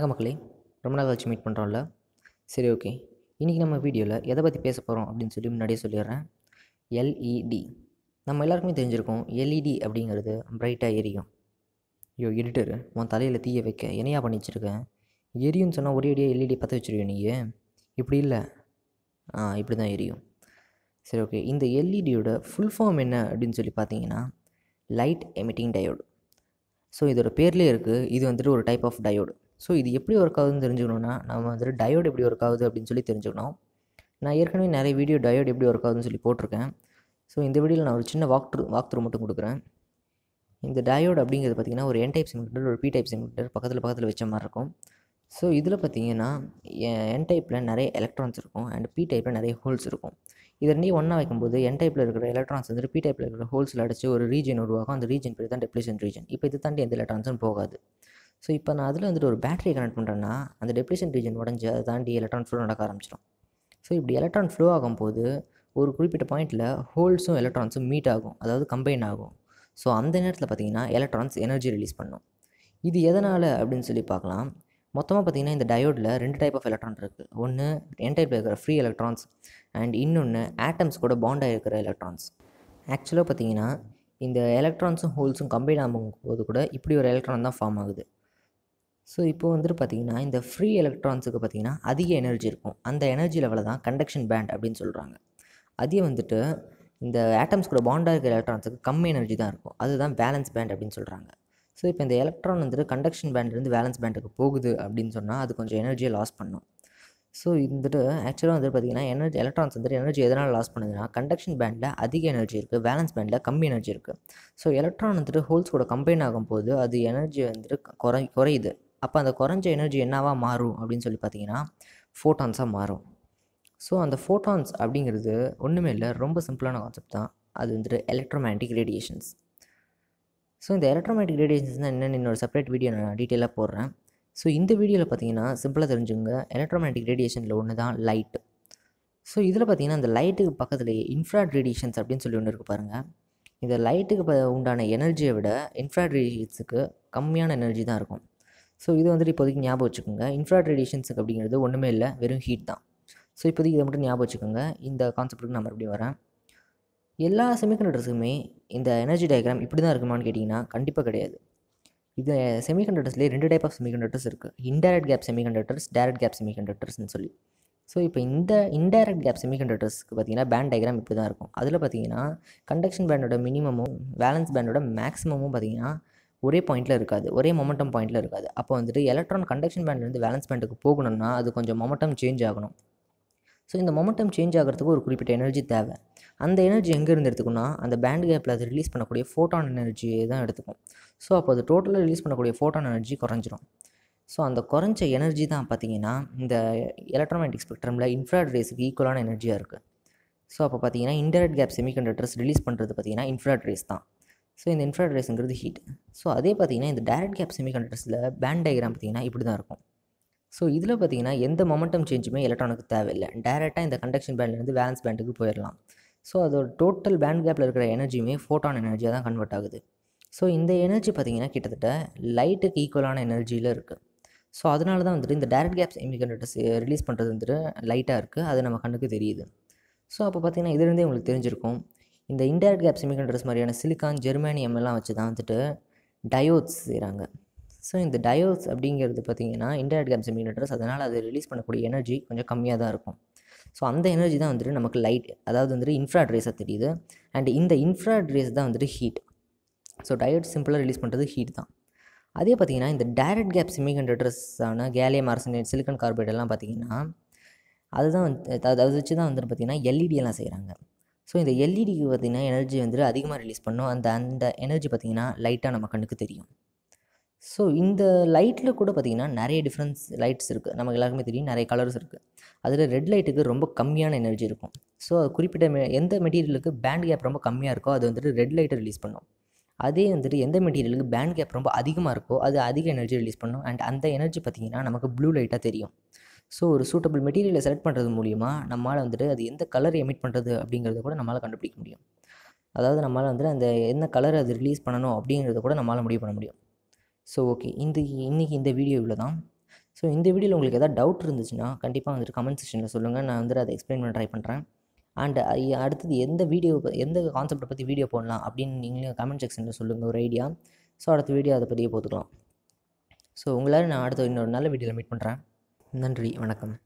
வணக்க மக்களே ரொம்ப நாள் கழிச்சு மீட் பண்ணுறோம்ல சரி ஓகே இன்றைக்கி நம்ம வீடியோவில் எதை பற்றி பேச போகிறோம் அப்படின்னு சொல்லி முன்னாடியே சொல்லிடுறேன் எல்இடி e நம்ம எல்லாருக்குமே தெரிஞ்சிருக்கோம் எல்இடி e அப்படிங்கிறது ப்ரைட்டாக எரியும் ஐயோ எடிட்டர் உன் தலையில் தீய வைக்க என்னையா பண்ணி வச்சுருக்கேன் எரியும்னு சொன்னால் ஒரே அடியாக எல்இடி e பற்ற வச்சுருக்கேன் நீங்கள் இப்படி இல்லை ஆ இப்படி தான் எரியும் சரி ஓகே இந்த எல்இடியோட ஃபுல் ஃபார்ம் என்ன அப்படின்னு சொல்லி பார்த்தீங்கன்னா லைட் எமிட்டிங் டயோடு ஸோ இதோட பேர்லேயே இருக்குது இது வந்துட்டு ஒரு டைப் ஆஃப் டயோடு ஸோ இது எப்படி ஒர்க் ஆகுதுன்னு தெரிஞ்சுக்கணுன்னா நம்ம வந்துட்டு டயோடு எப்படி ஒர்க் ஆகுது அப்படின்னு சொல்லி தெரிஞ்சுக்கணும் நான் ஏற்கனவே நிறைய வீடியோ டயோடு எப்படி ஒர்க் ஆகுதுன்னு சொல்லி போட்டிருக்கேன் ஸோ இந்த வீடியோவில் நான் ஒரு சின்ன வாக்ட்ரு வாக்த்ரூ மட்டும் கொடுக்குறேன் இந்த டயோடு அப்படிங்கிறது பார்த்திங்கன்னா ஒரு என் டைப் சிமிட்டர் ஒரு பி டைப் சிமிட்டர் பக்கத்தில் பக்கத்தில் வச்ச மாதிரி இருக்கும் ஸோ இதில் பார்த்திங்கன்னா என் டைப்பில் நிறைய எலக்ட்ரான்ஸ் இருக்கும் அண்ட் பி டைப்பில் நிறைய ஹோல்ஸ் இருக்கும் இது ரெண்டையும் ஒன்றா வைக்கும்போது என் டைப்பில் இருக்கிற எலக்ட்ரான்ஸ் வந்து பி டைப்பில் இருக்கிற ஹோல்ஸில் அடித்து ஒரு ரீஜன் உருவாகும் அந்த ரீஜன் பேர் தான் டெப்ளேஷன் ரீஜன் இப்போ இது தாண்டி எந்த எலக்ட்ரான்ஸும் போகாது ஸோ இப்போ நான் அதில் வந்துட்டு ஒரு பேட்டரி கனெக்ட் பண்ணுறேன்னா அந்த டெப்ளிஷன் ரீஜன் உடஞ்சி அதை தாண்டி எலக்ட்ரான் ஃப்ளோ நடக்க ஆரம்பிச்சிடும் ஸோ இப்படி எலக்ட்ரான் ஃப்ளோ ஆகும்போது ஒரு குறிப்பிட்ட பாயிண்டில் ஹோல்ஸும் எலக்ட்ரான்ஸும் மீட் ஆகும் அதாவது கம்பைன் ஆகும் ஸோ அந்த நேரத்தில் பார்த்திங்கன்னா எலக்ட்ரான்ஸ் எனர்ஜி ரிலீஸ் பண்ணும் இது எதனால் அப்படின்னு சொல்லி பார்க்கலாம் மொத்தமாக பார்த்திங்கன்னா இந்த டயோடில் ரெண்டு டைப் ஆஃப் எலக்ட்ரான் இருக்குது ஒன்று என் டைப்பில் இருக்கிற ஃப்ரீ எலக்ட்ரான்ஸ் அண்ட் இன்னொன்று ஆட்டம்ஸ் கூட பாண்டாக இருக்கிற எலக்ட்ரான்ஸ் ஆக்சுவலாக பார்த்திங்கன்னா இந்த எலக்ட்ரான்ஸும் ஹோல்ஸும் கம்பைன் ஆகும்போது போது கூட இப்படி ஒரு எலக்ட்ரான் தான் ஃபார்ம் ஆகுது ஸோ இப்போ வந்துட்டு பார்த்திங்கன்னா இந்த ஃப்ரீ எலக்ட்ரான்ஸுக்கு பார்த்திங்கன்னா அதிக எனர்ஜி இருக்கும் அந்த எனர்ஜி லெவலில் தான் கண்டக்ஷன் பேண்ட் அப்படின்னு சொல்கிறாங்க அதே வந்துட்டு இந்த ஆட்டம்ஸ் கூட பாண்டாக இருக்கிற எலக்ட்ரான்ஸுக்கு கம்மி எனர்ஜி தான் இருக்கும் அதுதான் பேலன்ஸ் பேண்ட் அப்படின்னு சொல்கிறாங்க ஸோ இப்போ இந்த எலக்ட்ரான் வந்துட்டு கண்டக்ஷன் பேண்ட்லேருந்து பேலன்ஸ் பேண்டுக்கு போகுது அப்படின்னு சொன்னால் அது கொஞ்சம் எனர்ஜியை லாஸ் பண்ணும் ஸோ வந்துட்டு ஆக்சுவலாக வந்துட்டு பார்த்திங்கன்னா எனர்ஜி எலக்ட்ரான்ஸ் வந்துட்டு எனர்ஜி எதனால் லாஸ் பண்ணுதுன்னா கண்டக்ஷன் பேண்டில் அதிக எனர்ஜி இருக்குது பேலன்ஸ் பேண்டில் கம்மி எனர்ஜி இருக்குது ஸோ எலக்ட்ரான் வந்துட்டு ஹோல்ஸ் கூட கம்பைன் ஆகும்போது அது எனர்ஜி வந்துட்டு குறை குறையுது அப்போ அந்த குறைஞ்ச எனர்ஜி என்னவாக மாறும் அப்படின்னு சொல்லி பார்த்தீங்கன்னா ஃபோட்டான்ஸாக மாறும் ஸோ அந்த ஃபோட்டான்ஸ் அப்படிங்கிறது ஒன்றுமே இல்லை ரொம்ப சிம்பிளான கான்செப்ட் தான் அது வந்துட்டு எலக்ட்ரோமேட்டிக் ரேடியேஷன்ஸ் ஸோ இந்த எலக்ட்ரோமேட்டிக் ரேடியேஷன்ஸ் தான் என்னென்னு இன்னொரு செப்பரேட் வீடியோ நான் டீட்டெயிலாக போடுறேன் ஸோ இந்த வீடியோவில் பார்த்தீங்கன்னா சிம்பிளாக தெரிஞ்சுங்க எலக்ட்ரோமேட்டிக் ரேடியேஷனில் ஒன்று தான் லைட் ஸோ இதில் பார்த்தீங்கன்னா அந்த லைட்டுக்கு பக்கத்துலேயே இன்ஃப்ராட் ரேடியேஷன்ஸ் அப்படின்னு சொல்லி ஒன்று இருக்குது பாருங்கள் இந்த லைட்டுக்கு உண்டான எனர்ஜியை விட இன்ஃப்ராட் ரேடியேஷன்ஸுக்கு கம்மியான எனர்ஜி தான் இருக்கும் ஸோ இது வந்துட்டு இப்போதைக்கு ஞாபகம் வச்சுக்கோங்க இன்ஃப்ராட் ரேடியேஷன்ஸுக்கு அப்படிங்கிறது ஒன்றுமே இல்லை வெறும் ஹீட் தான் ஸோ இப்போதைக்கு இதை மட்டும் ஞாபகம் வச்சுக்கோங்க இந்த கான்செப்ட்டுக்கு நான் மறுபடியும் வரேன் எல்லா செமிகண்டக்டர்ஸுக்குமே இந்த எனர்ஜி டயக்ராம் இப்படி தான் இருக்குமான்னு கேட்டிங்கன்னா கண்டிப்பாக கிடையாது இது செமிகண்டக்டர்ஸ்லேயே ரெண்டு டைப் ஆஃப் செமிகண்டக்டர்ஸ் இருக்குது indirect gap semiconductors direct gap செமிகண்டக்டர்ஸ்னு சொல்லி ஸோ இப்போ இந்த இன்டைரக்ட் கேப் செமிகண்டக்டர்ஸ்க்கு பார்த்தீங்கன்னா பேண்ட் டயக்ராம் இப்படி தான் இருக்கும் அதில் பார்த்தீங்கன்னா கண்டக்ஷன் பேண்டோட மினிமமும் பேலன்ஸ் பேண்டோட மேக்ஸிமமும் பார்த்தீங்கன்னா ஒரே பாயிண்ட்டில் இருக்காது ஒரே மொமெண்டம் பாயிண்ட்டில் இருக்காது அப்போ வந்துட்டு எலக்ட்ரான் கண்டக்ஷன் பேண்ட்லேருந்து வேலன்ஸ் பேண்ட்டுக்கு போகணும்னா அது கொஞ்சம் மொமெண்டம் சேஞ்ச் ஆகணும் ஸோ இந்த மொமெண்டம் சேஞ்ச் ஆகிறதுக்கு ஒரு குறிப்பிட்ட எனர்ஜி தேவை அந்த எனர்ஜி எங்கேருந்து எடுத்துக்கோன்னா அந்த பேண்ட் கேப்பில் அது ரிலீஸ் பண்ணக்கூடிய ஃபோட்டான் எனர்ஜியை தான் எடுத்துக்கும் ஸோ அப்போ அது டோட்டலாக ரிலீஸ் பண்ணக்கூடிய ஃபோட்டான் எனர்ஜி குறைஞ்சிரும் ஸோ அந்த குறைஞ்ச எனர்ஜி தான் பார்த்தீங்கன்னா இந்த எலக்ட்ரானிக் ஸ்பெக்ட்ரமில் இன்ஃப்ராட் ரேஸுக்கு ஈக்குவலான எனர்ஜியாக இருக்குது ஸோ அப்போ பார்த்தீங்கன்னா இன்டர்நெட் கேப் செமிகண்டக்டர்ஸ் ரிலீஸ் பண்ணுறது பார்த்தீங்கன்னா இன்ஃப்ராட் ரேஸ் தான் ஸோ இந்த இன்ஃப்ரா ரேஸுங்கிறது ஹீட் ஸோ அதே பார்த்திங்கன்னா இந்த டேரக்ட் கேப் செமிகண்டக்டர்ஸில் பேண்ட் டயக்ராம் பார்த்திங்கன்னா இப்படி தான் இருக்கும் ஸோ இதில் பார்த்திங்கன்னா எந்த மொமெண்டம் சேஞ்சுமே எலக்ட்ரானுக்கு தேவையில்லை டேரெக்டாக இந்த கண்டக்ஷன் பேண்ட்லேருந்து வேலன்ஸ் பேண்டுக்கு போயிடலாம் ஸோ அதோட டோட்டல் பேண்ட் கேப்பில் இருக்கிற எனர்ஜியுமே ஃபோட்டான் எனர்ஜியாக தான் கன்வெர்ட் ஆகுது ஸோ இந்த எனர்ஜி பார்த்திங்கன்னா கிட்டத்தட்ட லைட்டுக்கு ஈக்குவலான எனர்ஜியில் இருக்குது ஸோ அதனால தான் வந்துட்டு இந்த டேரக்ட் கேப் செமிகண்டக்டர்ஸ் ரிலீஸ் பண்ணுறது வந்துட்டு லைட்டாக இருக்குது அது நம்ம கண்ணுக்கு தெரியுது ஸோ அப்போ பார்த்திங்கன்னா இதுலேருந்தே உங்களுக்கு தெரிஞ்சிருக்கும் இந்த இன்டைரக்ட் கேப் செமிகண்டர்ஸ் மாதிரியான சிலிக்கான் ஜெர்மானியம் எல்லாம் வச்சு தான் வந்துட்டு டயோட்ஸ் செய்கிறாங்க ஸோ இந்த டயோட்ஸ் அப்படிங்கிறது பார்த்திங்கன்னா இன்டைரக்ட் கேப் செமிகண்டர்ஸ் அதனால் அது ரிலீஸ் பண்ணக்கூடிய எனர்ஜி கொஞ்சம் கம்மியாக தான் இருக்கும் ஸோ அந்த எனர்ஜி தான் வந்துட்டு நமக்கு லைட் அதாவது வந்துட்டு இன்ஃப்ராட் ரேஸாக தெரியுது அண்ட் இந்த இன்ஃப்ராட் ரேஸ் தான் வந்துட்டு ஹீட் ஸோ டயோட்ஸ் சிம்பிளாக ரிலீஸ் பண்ணுறது ஹீட் தான் அதே பார்த்திங்கன்னா இந்த டைரக்ட் கேப் செமிகண்டக்டர்ஸான கேலியம் ஆர்சனைட் சிலிக்கன் கார்பரேட் எல்லாம் பார்த்திங்கன்னா அதுதான் வந்து அதை வச்சு தான் வந்துட்டு பார்த்திங்கன்னா e எல்இடியெல்லாம் செய்கிறாங்க ஸோ இந்த எல்இடிக்கு e பார்த்திங்கன்னா எனர்ஜி வந்து அதிகமாக ரிலீஸ் பண்ணோம் அந்த அந்த எனர்ஜி பார்த்திங்கன்னா லைட்டாக நம்ம கண்ணுக்கு தெரியும் ஸோ இந்த லைட்டில் கூட பார்த்திங்கன்னா நிறைய டிஃப்ரென்ஸ் லைட்ஸ் இருக்குது நமக்கு எல்லாருக்குமே தெரியும் நிறைய கலர்ஸ் இருக்குது அதில் ரெட் லைட்டுக்கு ரொம்ப கம்மியான எனர்ஜி இருக்கும் ஸோ அது குறிப்பிட்ட மெ எந்த மெட்டீரியலுக்கு பேண்ட் கேப் ரொம்ப கம்மியாக இருக்கோ அது வந்துட்டு ரெட் லைட்டை ரிலீஸ் பண்ணும் அதே வந்துட்டு எந்த மெட்டீரியலுக்கு பேண்ட் கேப் ரொம்ப அதிகமாக இருக்கோ அது அதிக எனர்ஜி ரிலீஸ் பண்ணும் அண்ட் அந்த எனர்ஜி பார்த்திங்கன்னா நமக்கு ப்ளூ லைட்டாக தெரியும் ஸோ ஒரு சூட்டபிள் மெட்டீரியலை செலக்ட் பண்ணுறது மூலிமா நம்மளால் வந்துட்டு அது எந்த கலர் எமிட் பண்ணுறது அப்படிங்கிறத கூட நம்மளால் கண்டுபிடிக்க முடியும் அதாவது நம்மளால் வந்துட்டு அந்த என்ன கலர் அது ரிலீஸ் பண்ணணும் அப்படிங்கிறத கூட நம்மளால் முடிவு பண்ண முடியும் ஸோ ஓகே இந்த இன்றைக்கி இந்த வீடியோ இவ்வளோ தான் ஸோ இந்த வீடியோவில் உங்களுக்கு எதாவது டவுட் இருந்துச்சுன்னா கண்டிப்பாக வந்துட்டு கமெண்ட் செக்ஷனில் சொல்லுங்கள் நான் வந்துட்டு அதை எக்ஸ்பிளைன் பண்ண ட்ரை பண்ணுறேன் அண்ட் அடுத்தது எந்த வீடியோ எந்த கான்செப்டை பற்றி வீடியோ போடலாம் அப்படின்னு நீங்களும் கமெண்ட் செக்ஷனில் சொல்லுங்கள் ஒரு ஐடியா ஸோ அடுத்த வீடியோ அதை பற்றியே போத்துக்கலாம் ஸோ உங்களால் நான் அடுத்த இன்னொரு நல்ல வீடியோவில் மீட் பண்ணுறேன் நன்றி வணக்கம்